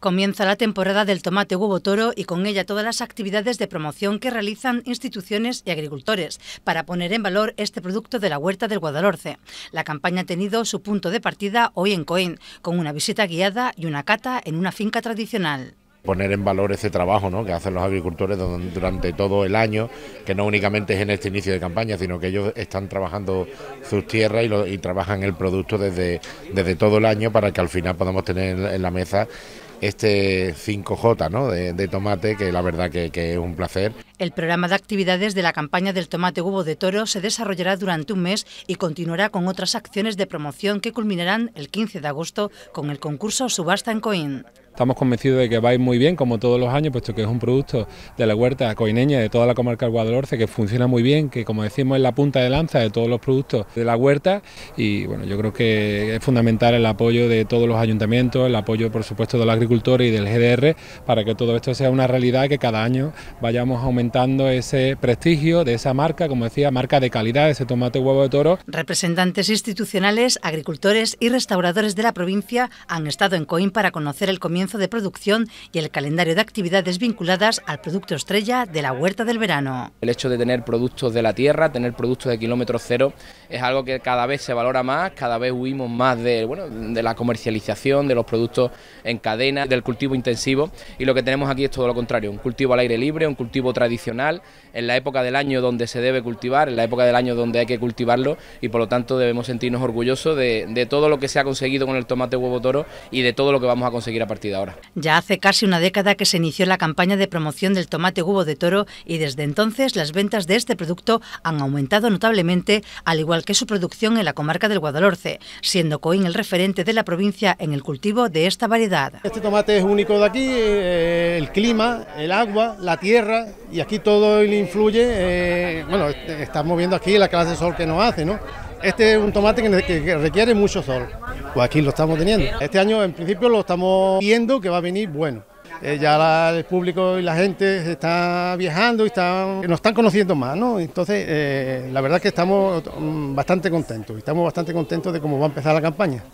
Comienza la temporada del tomate huevo toro y con ella todas las actividades de promoción que realizan instituciones y agricultores para poner en valor este producto de la huerta del Guadalhorce. La campaña ha tenido su punto de partida hoy en Coín, con una visita guiada y una cata en una finca tradicional poner en valor ese trabajo ¿no? que hacen los agricultores durante todo el año, que no únicamente es en este inicio de campaña, sino que ellos están trabajando sus tierras y, trabajan el producto desde, desde todo el año para que al final podamos tener en la mesa este 5J de, tomate, que la verdad que, es un placer. El programa de actividades de la campaña del tomate hubo de toro se desarrollará durante un mes y continuará con otras acciones de promoción que culminarán el 15 de agosto con el concurso Subasta en Coín. Estamos convencidos de que va a ir muy bien, como todos los años, puesto que es un producto de la huerta coineña de toda la comarca del Guadalhorce, que funciona muy bien, que como decimos es la punta de lanza de todos los productos de la huerta. Y bueno, yo creo que es fundamental el apoyo de todos los ayuntamientos, el apoyo, por supuesto, de los agricultores y del GDR, para que todo esto sea una realidad que cada año vayamos aumentando ese prestigio de esa marca, como decía, marca de calidad, ese tomate huevo de toro. Representantes institucionales, agricultores y restauradores de la provincia han estado en Coim para conocer el comienzo de producción y el calendario de actividades vinculadas al producto estrella de la huerta del verano. El hecho de tener productos de la tierra, tener productos de kilómetro cero, es algo que cada vez se valora más, cada vez huimos más de, bueno, de la comercialización, de los productos en cadena, del cultivo intensivo y lo que tenemos aquí es todo lo contrario, un cultivo al aire libre, un cultivo tradicional, en la época del año donde se debe cultivar, en la época del año donde hay que cultivarlo y por lo tanto debemos sentirnos orgullosos de, todo lo que se ha conseguido con el tomate huevo toro y de todo lo que vamos a conseguir a partir de ya hace casi una década que se inició la campaña de promoción del tomate gubo de toro y desde entonces las ventas de este producto han aumentado notablemente, al igual que su producción en la comarca del Guadalhorce, siendo Coín el referente de la provincia en el cultivo de esta variedad. Este tomate es único de aquí, eh, el clima, el agua, la tierra y aquí todo influye. Eh, bueno, estamos viendo aquí la clase de sol que nos hace, ¿no? Este es un tomate que, requiere mucho sol, pues aquí lo estamos teniendo. Este año en principio lo estamos viendo que va a venir bueno. Eh, ya el público y la gente está viajando y nos están conociendo más, ¿no? Entonces, eh, la verdad que estamos mm, bastante contentos, estamos bastante contentos de cómo va a empezar la campaña.